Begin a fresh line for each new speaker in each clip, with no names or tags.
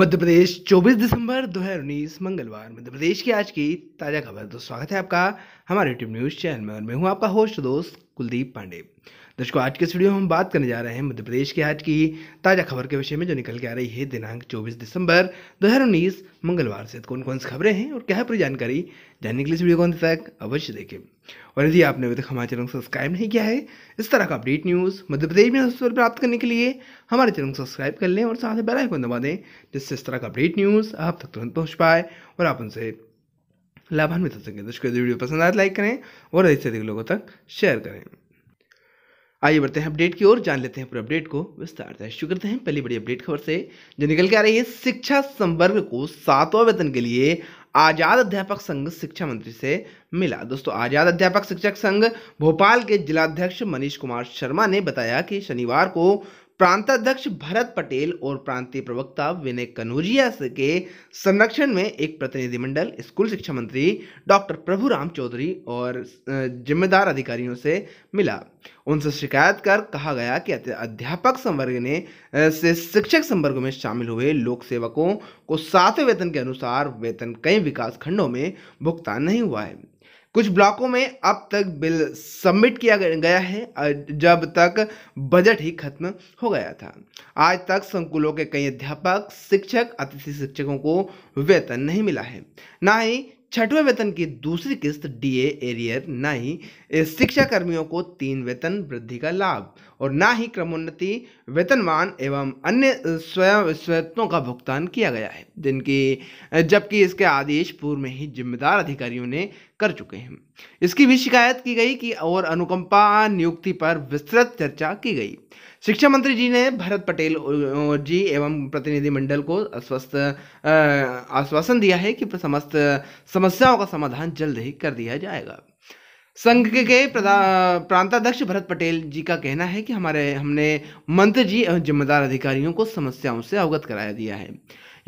मध्य प्रदेश 24 दिसंबर 2019 मंगलवार मध्य प्रदेश की आज की ताज़ा खबर तो स्वागत है आपका हमारे यूट्यूब न्यूज़ चैनल में और मैं हूं आपका होस्ट दोस्त कुलदीप पांडे दर्शकों आज के इस वीडियो में हम बात करने जा रहे हैं मध्य प्रदेश की आज की ताज़ा खबर के विषय में जो निकल के आ रही है दिनांक 24 दिसंबर 2019 मंगलवार से तो कौन कौन सी खबरें हैं और क्या है पूरी जानकारी जानने के लिए इस वीडियो को अंत तक अवश्य देखें और यदि आपने अभी तक हमारे चैनल को सब्सक्राइब नहीं किया है इस तरह का अपडेट न्यूज़ मध्य प्रदेश में सबसे प्राप्त करने के लिए हमारे चैनल को सब्सक्राइब कर लें और साथ ही बेलाइक दबा दें जिससे इस तरह का अपडेट न्यूज़ आप तक तुरंत पहुँच पाए और आप उनसे लाभान्वित हो सकें दर्शकों वीडियो पसंद आए तो लाइक करें और अधिक से अधिक लोगों तक शेयर करें आइए बढ़ते हैं अपडेट की ओर जान लेते हैं पूरे अपडेट को विस्तार से शुरू करते हैं पहली बड़ी अपडेट खबर से जो निकल के आ रही है शिक्षा संवर्ग को सातवां वेतन के लिए आजाद अध्यापक संघ शिक्षा मंत्री से मिला दोस्तों आजाद अध्यापक शिक्षक संघ भोपाल के जिलाध्यक्ष मनीष कुमार शर्मा ने बताया कि शनिवार को प्रांताध्यक्ष भरत पटेल और प्रांतीय प्रवक्ता विनय कनौजिया के संरक्षण में एक प्रतिनिधिमंडल स्कूल शिक्षा मंत्री डॉक्टर प्रभुराम चौधरी और जिम्मेदार अधिकारियों से मिला उनसे शिकायत कर कहा गया कि अध्यापक संवर्ग ने से शिक्षक संवर्ग में शामिल हुए लोक सेवकों को सातवें वेतन के अनुसार वेतन कई विकास खंडों में भुगतान नहीं हुआ है कुछ ब्लॉकों में अब तक बिल सबमिट किया गया है जब तक बजट ही खत्म हो गया था आज तक संकुलों के कई अध्यापक शिक्षक अतिथि शिक्षकों को वेतन नहीं मिला है ना ही छठवें वेतन की दूसरी किस्त डीए एरियर ना ही शिक्षा कर्मियों को तीन वेतन वृद्धि का लाभ और ना ही क्रमोन्नति वेतनमान एवं अन्य स्वयं स्वयत्तों का भुगतान किया गया है जिनकी जबकि इसके आदेश पूर्व में ही जिम्मेदार अधिकारियों ने कर चुके हैं इसकी भी शिकायत की गई कि और अनुकंपा नियुक्ति पर विस्तृत चर्चा की गई शिक्षा मंत्री जी ने भरत पटेल जी एवं प्रतिनिधिमंडल को आश्वस्त आश्वासन दिया है कि समस्त समस्याओं का समाधान जल्द ही कर दिया जाएगा संघ के प्रांताध्यक्ष भरत पटेल जी का कहना है कि हमारे हमने मंत्री जी एवं जिम्मेदार अधिकारियों को समस्याओं से अवगत कराया दिया है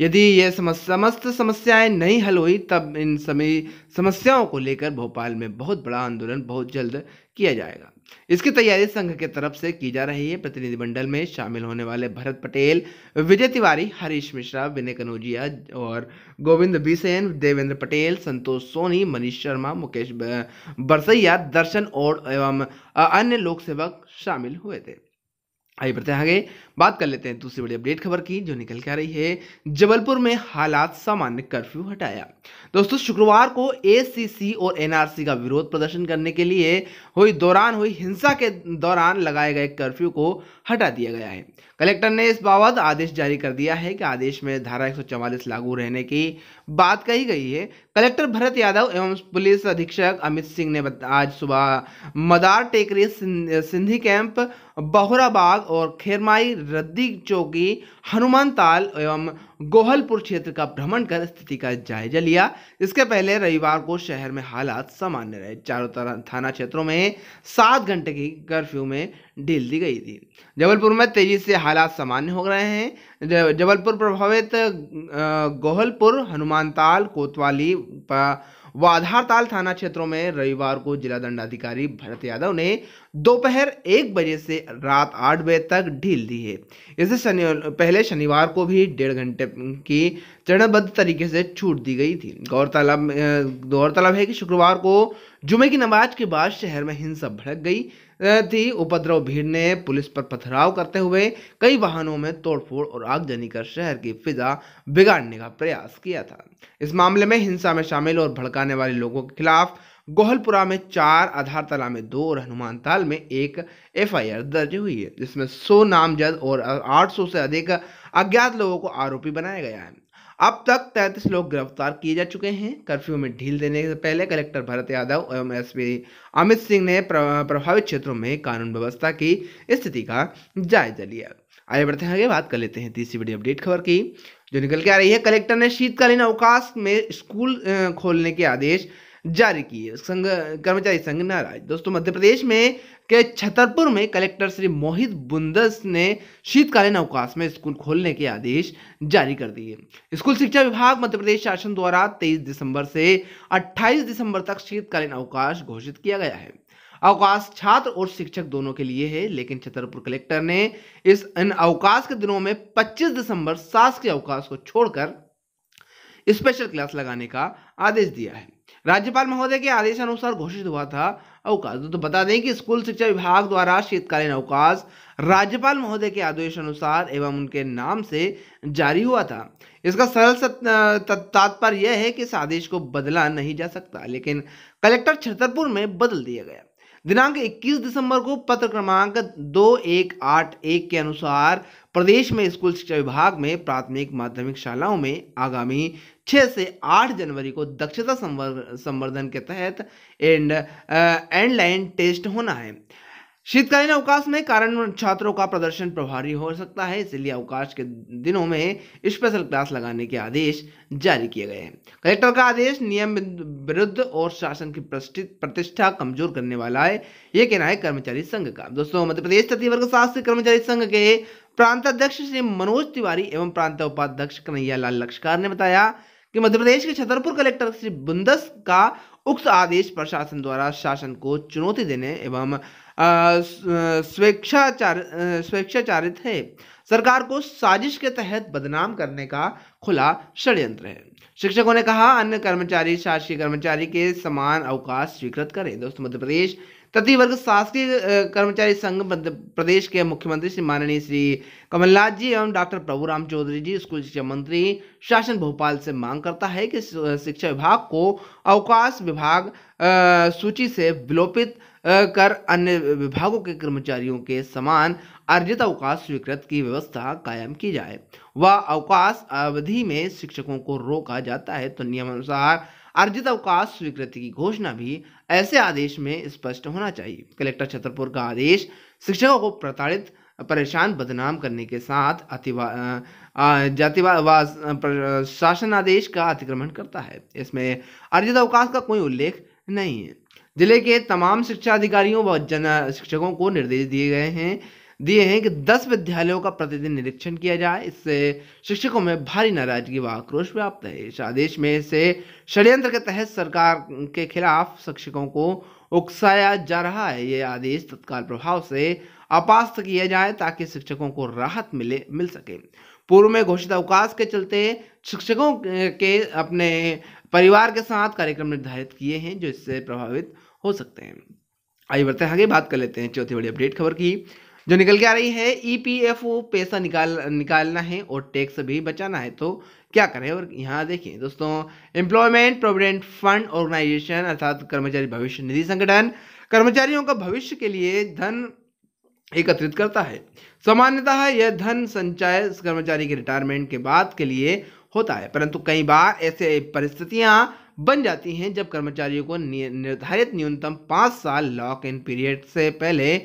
यदि ये समस्त समस्याएं नहीं हल हुई तब इन सभी समस्याओं को लेकर भोपाल में बहुत बड़ा आंदोलन बहुत जल्द किया जाएगा इसकी तैयारी संघ के तरफ से की जा रही है प्रतिनिधिमंडल में शामिल होने वाले भरत पटेल विजय तिवारी हरीश मिश्रा विनय कनौजिया और गोविंद बीसेन देवेंद्र पटेल संतोष सोनी मनीष शर्मा मुकेश बरसैया दर्शन और एवं अन्य लोक सेवक शामिल हुए थे आइए बढ़ते हैं आगे बात कर लेते हैं दूसरी बड़ी अपडेट खबर की जो निकल के आ रही है जबलपुर में हालात सामान्य कर्फ्यू हटाया दोस्तों शुक्रवार को एसीसी और एनआरसी का विरोध प्रदर्शन करने के लिए हुई दौरान हुई हिंसा के दौरान लगाए गए कर्फ्यू को हटा दिया गया है कलेक्टर ने इस बाबत आदेश जारी कर दिया है कि आदेश में धारा 144 लागू रहने की बात कही गई है कलेक्टर भरत यादव एवं पुलिस अधीक्षक अमित सिंह ने आज सुबह मदार टेकरी सिंधी कैंप बहुराबाग और खेरमाई रद्दी चौकी हनुमान ताल एवं गोहलपुर क्षेत्र का भ्रमण कर स्थिति का जायजा लिया इसके पहले रविवार को शहर में हालात सामान्य रहे चारों तरह थाना क्षेत्रों में सात घंटे की कर्फ्यू में ढील दी गई थी जबलपुर में तेजी से हालात सामान्य हो रहे हैं जबलपुर प्रभावित गोहलपुर हनुमानताल कोतवाली वाधारताल थाना क्षेत्रों में रविवार को जिला दंडाधिकारी भरत यादव ने दोपहर एक बजे से रात आठ बजे तक ढील दी है इससे शनि पहले शनिवार को भी डेढ़ घंटे की चरणबद्ध तरीके से छूट दी गई थी गौरतलब गौरतलब है कि शुक्रवार को जुमे की नमाज के बाद शहर में हिंसा भड़क गई थी उपद्रव भीड़ ने पुलिस पर पथराव करते हुए कई वाहनों में तोड़फोड़ और आगजनी कर शहर की फिजा बिगाड़ने का प्रयास किया था इस मामले में हिंसा में शामिल और भड़काने वाले लोगों के खिलाफ गोहलपुरा में चार आधारतला में दो और हनुमानताल में एक एफआईआर दर्ज हुई है जिसमें सौ नामजद और 800 से अधिक अज्ञात लोगों को आरोपी बनाया गया है अब तक तैंतीस लोग गिरफ्तार किए जा चुके हैं कर्फ्यू में ढील देने से पहले कलेक्टर भरत यादव एवं एस अमित सिंह ने प्रभावित क्षेत्रों में कानून व्यवस्था की स्थिति का जायजा लिया आगे बढ़ते हैं आगे बात कर लेते हैं तीसरी बड़ी अपडेट खबर की जो निकल के आ रही है कलेक्टर ने शीतकालीन अवकाश में स्कूल खोलने के आदेश जारी की है संघ कर्मचारी संघ नाराज दोस्तों मध्य प्रदेश में के छतरपुर में कलेक्टर श्री मोहित बुंदस ने शीतकालीन अवकाश में स्कूल खोलने के आदेश जारी कर दिए स्कूल शिक्षा विभाग मध्य प्रदेश शासन द्वारा 23 दिसंबर से 28 दिसंबर तक शीतकालीन अवकाश घोषित किया गया है अवकाश छात्र और शिक्षक दोनों के लिए है लेकिन छतरपुर कलेक्टर ने इस इन अवकाश के दिनों में 25 दिसंबर सास के अवकाश को छोड़कर स्पेशल क्लास लगाने का आदेश दिया है राज्यपाल महोदय के आदेश अनुसार घोषित हुआ था अवकाश तो बता दें कि स्कूल शिक्षा विभाग द्वारा शीतकालीन अवकाश राज्यपाल महोदय के आदेश अनुसार एवं उनके नाम से जारी हुआ था इसका सरल तात्पर्य यह है कि इस आदेश को बदला नहीं जा सकता लेकिन कलेक्टर छतरपुर में बदल दिया गया दिनांक 21 दिसंबर को पत्र क्रमांक दो एक आठ एक के अनुसार प्रदेश में स्कूल शिक्षा विभाग में प्राथमिक माध्यमिक शालाओं में आगामी 6 से 8 जनवरी को दक्षता संवर्धन के तहत एंड एंडलाइन टेस्ट होना है शीतकालीन अवकाश में कारण छात्रों का प्रदर्शन प्रभारी हो सकता है इसलिए अवकाश के दिनों में स्पेशल क्लास लगाने के आदेश जारी किए गए हैं कलेक्टर का आदेश नियम विरुद्ध और शासन की प्रतिष्ठा कमजोर करने वाला है ये कहना है कर्मचारी संघ का दोस्तों मध्य प्रदेश छत्तीसगढ़ शास्त्रीय कर्मचारी संघ के प्रांत अध्यक्ष श्री मनोज तिवारी एवं प्रांत उपाध्यक्ष कन्हैया लाल लक्षकार ने बताया कि मध्य प्रदेश के छतरपुर कलेक्टर श्री बुंदस का उक्त आदेश प्रशासन द्वारा शासन को चुनौती देने एवं स्वेच्छाचार स्वेच्छाचारित है सरकार को साजिश के तहत बदनाम करने का खुला षड्यंत्र है शिक्षकों ने कहा अन्य कर्मचारी शासकीय कर्मचारी के समान अवकाश स्वीकृत करें दोस्तों मध्य प्रदेश तृतीय वर्ग शासकीय कर्मचारी संघ मध्य प्रदेश के मुख्यमंत्री श्री माननीय श्री कमलनाथ जी एवं डॉक्टर प्रभुराम चौधरी जी स्कूल शिक्षा मंत्री शासन भोपाल से मांग करता है कि शिक्षा विभाग को अवकाश विभाग सूची से विलोपित कर अन्य विभागों के कर्मचारियों के समान अर्जित अवकाश स्वीकृत की व्यवस्था कायम की जाए व अवकाश अवधि में शिक्षकों को रोका जाता है तो नियमानुसार अर्जित अवकाश स्वीकृति की घोषणा भी ऐसे आदेश में स्पष्ट होना चाहिए कलेक्टर छतरपुर का आदेश शिक्षकों को प्रताड़ित परेशान बदनाम करने के साथ जातिवाद शासनादेश का अतिक्रमण करता है इसमें अर्जित अवकाश का कोई उल्लेख नहीं है जिले के तमाम शिक्षा अधिकारियों व जन शिक्षकों को निर्देश दिए गए हैं दिए हैं कि 10 विद्यालयों का प्रतिदिन निरीक्षण किया जाए इससे शिक्षकों में भारी नाराजगी व आक्रोश व्याप्त है इस आदेश में से षड्यंत्र के तहत सरकार के खिलाफ शिक्षकों को उकसाया जा रहा है ये आदेश तत्काल प्रभाव से अपास्त किया जाए ताकि शिक्षकों को राहत मिले मिल सके पूर्व में घोषित अवकाश के चलते शिक्षकों के अपने परिवार के साथ कार्यक्रम निर्धारित किए हैं जो इससे प्रभावित हो सकते हैं आइए बढ़ते आगे बात कर लेते हैं चौथी बड़ी अपडेट खबर की जो निकल के आ रही है ईपीएफओ e पैसा निकाल निकालना है और टैक्स भी बचाना है तो क्या करें और यहाँ देखिए दोस्तों एम्प्लॉयमेंट प्रोविडेंट फंड ऑर्गेनाइजेशन अर्थात कर्मचारी भविष्य निधि संगठन कर्मचारियों का भविष्य के लिए धन एकत्रित करता है सामान्यतः यह धन संचय कर्मचारी के रिटायरमेंट के बाद के लिए होता है परंतु कई बार ऐसे परिस्थितियां बन जाती हैं जब कर्मचारियों को निर्धारित न्यूनतम पाँच साल लॉक इन पीरियड से पहले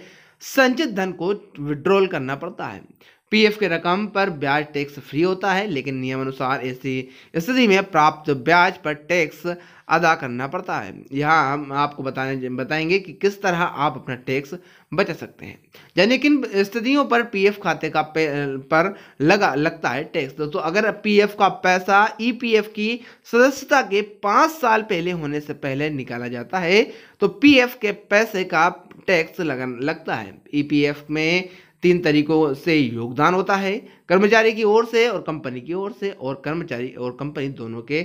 संचित धन को विड्रॉल करना पड़ता है पीएफ की रकम पर ब्याज टैक्स फ्री होता है लेकिन नियमानुसार ऐसी स्थिति में प्राप्त ब्याज पर टैक्स अदा करना पड़ता है यहाँ हम आपको बताने बताएंगे कि किस तरह आप अपना टैक्स बचा सकते हैं यानी किन स्थितियों पर पीएफ खाते का पर लगा लगता है टैक्स दोस्तों तो अगर पीएफ का पैसा ईपीएफ e की सदस्यता के पाँच साल पहले होने से पहले निकाला जाता है तो पीएफ के पैसे का टैक्स लगन लगता है ईपीएफ e में तीन तरीकों से योगदान होता है कर्मचारी की ओर से और कंपनी की ओर से और कर्मचारी और कंपनी दोनों के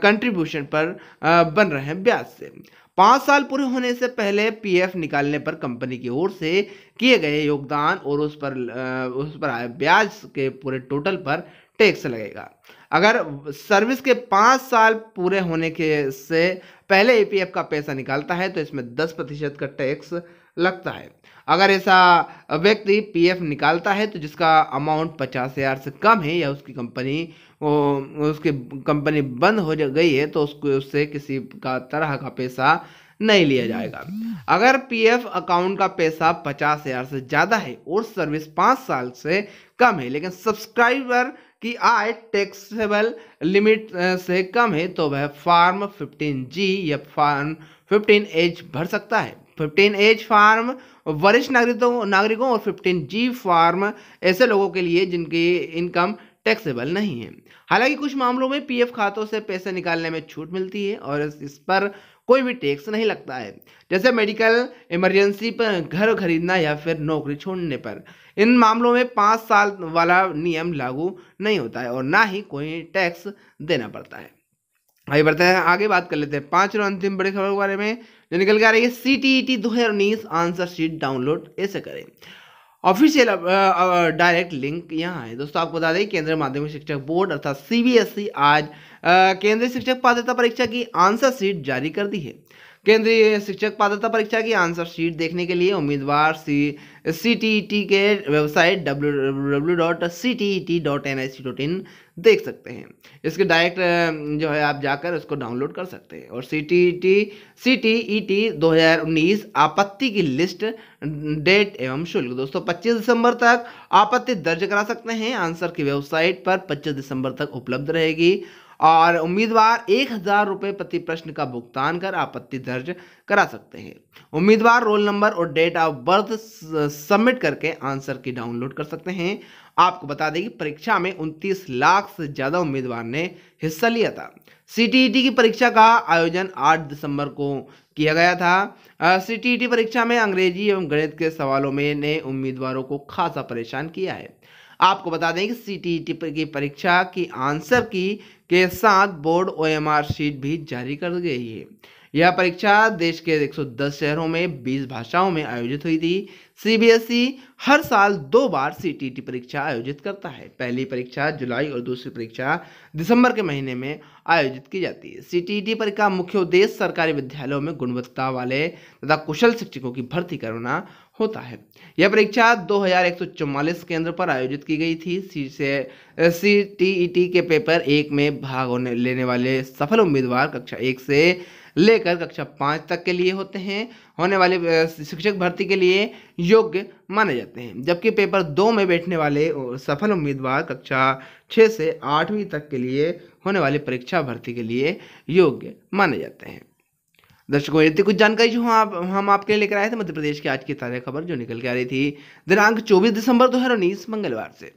कंट्रीब्यूशन पर आ, बन रहे हैं ब्याज से पाँच साल पूरे होने से पहले पीएफ निकालने पर कंपनी की ओर से किए गए योगदान और उस पर आ, उस पर आए ब्याज के पूरे टोटल पर टैक्स लगेगा अगर सर्विस के पाँच साल पूरे होने के से पहले एपीएफ का पैसा निकालता है तो इसमें दस प्रतिशत का टैक्स लगता है अगर ऐसा व्यक्ति पीएफ निकालता है तो जिसका अमाउंट पचास हज़ार से कम है या उसकी कंपनी वो उसकी कंपनी बंद हो गई है तो उसको उससे किसी का तरह का पैसा नहीं लिया जाएगा अगर पीएफ अकाउंट का पैसा पचास हज़ार से ज़्यादा है और सर्विस पाँच साल से कम है लेकिन सब्सक्राइबर कि आय टैक्सेबल लिमिट से कम है तो वह फार्म जी या फार्म 15H भर सकता है 15H फार्म वरिष्ठ नागरिकों नागरिकों और जी फार्म ऐसे लोगों के लिए जिनकी इनकम टैक्सेबल नहीं है हालांकि कुछ मामलों में पीएफ खातों से पैसे निकालने में छूट मिलती है और इस पर कोई भी टैक्स नहीं लगता है जैसे मेडिकल इमरजेंसी पर घर खरीदना या फिर नौकरी छोड़ने पर इन मामलों में पाँच साल वाला नियम लागू नहीं होता है और ना ही कोई टैक्स देना पड़ता है आइए बढ़ते हैं आगे बात कर लेते हैं पांच और अंतिम बड़ी खबर के बारे में जो निकल के आ रही है सी टी ई टी दो हजार उन्नीस आंसर शीट डाउनलोड ऐसे करें ऑफिशियल डायरेक्ट लिंक यहाँ है दोस्तों आपको बता दें केंद्रीय माध्यमिक शिक्षक बोर्ड अर्थात सीबीएसई e आज uh, केंद्रीय शिक्षक पात्रता परीक्षा की आंसर सीट जारी कर दी है केंद्रीय शिक्षक पात्रता परीक्षा की आंसर शीट देखने के लिए उम्मीदवार C C T E T के website W W dot C T E T dot N I C dot in देख सकते हैं इसके डायरेक्ट जो है आप जाकर उसको डाउनलोड कर सकते हैं और C T E T C T E T दो हज़ार उन्नीस आपत्ति की लिस्ट डेट एवं शुल्क दोस्तों 25 दिसंबर तक आपत्ति दर्ज करा सकते हैं आंसर की वेबसाइट पर 25 दिसंबर तक उपलब्ध रहेगी और उम्मीदवार एक हज़ार रुपये प्रति प्रश्न का भुगतान कर आपत्ति दर्ज करा सकते हैं उम्मीदवार रोल नंबर और डेट ऑफ बर्थ सबमिट करके आंसर की डाउनलोड कर सकते हैं आपको बता दें कि परीक्षा में 29 लाख से ज़्यादा उम्मीदवार ने हिस्सा लिया था सी की परीक्षा का आयोजन 8 दिसंबर को किया गया था सी परीक्षा में अंग्रेजी एवं गणित के सवालों में ने उम्मीदवारों को खासा परेशान किया है आपको बता दें कि सी टी टी की परीक्षा की आंसर की के साथ बोर्ड ओ शीट भी जारी कर गई है यह परीक्षा देश के 110 शहरों में 20 भाषाओं में आयोजित हुई थी सीबीएसई e हर साल दो बार सीटीटी e परीक्षा आयोजित करता है पहली परीक्षा जुलाई और दूसरी परीक्षा दिसंबर के महीने में आयोजित की जाती है सीटीटी e परीक्षा मुख्य उद्देश्य सरकारी विद्यालयों में गुणवत्ता वाले तथा कुशल शिक्षकों की भर्ती करना होता है यह परीक्षा दो केंद्र पर आयोजित की गई थी सी से सी के पेपर एक में भाग लेने वाले सफल उम्मीदवार कक्षा एक से लेकर कक्षा पाँच तक के लिए होते हैं होने वाले शिक्षक भर्ती के लिए योग्य माने जाते हैं जबकि पेपर दो में बैठने वाले और सफल उम्मीदवार कक्षा छः से आठवीं तक के लिए होने वाली परीक्षा भर्ती के लिए योग्य माने जाते हैं दर्शकों ये कुछ जानकारी जो हम आप हम आपके लिए लेकर आए थे मध्य प्रदेश की आज की ताज़ा खबर जो निकल के आ रही थी दिनांक 24 दिसंबर 2019 मंगलवार से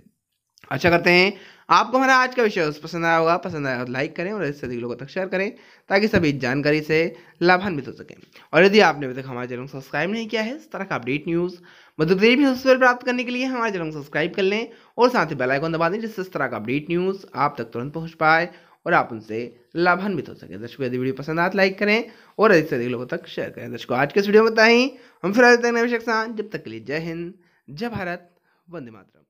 अच्छा करते हैं आपको हमारा आज का विषय पसंद आया होगा पसंद आया हो लाइक तो करें और इससे अधिक लोगों तक शेयर करें ताकि सभी जानकारी से लाभान्वित हो सकें और यदि आपने अभी तक हमारे चैनल को सब्सक्राइब नहीं किया है इस तरह का अपडेट न्यूज़ मध्य प्रदेश में सबसे प्राप्त करने के लिए हमारे चैनल को सब्सक्राइब कर लें और साथ ही बेलाइकॉन दबा दें जिससे इस तरह का अपडेट न्यूज़ आप तक तुरंत पहुँच पाए और आप उनसे लाभान्वित हो सके दर्शकों यदि वीडियो पसंद आए लाइक तो करें और अधिक से अधिक लोगों तक शेयर करें दर्शकों आज के इस वीडियो में बताएं हम फिर आते हैं अभिषेक जब तक के लिए जय हिंद जय भारत वंदे मातरम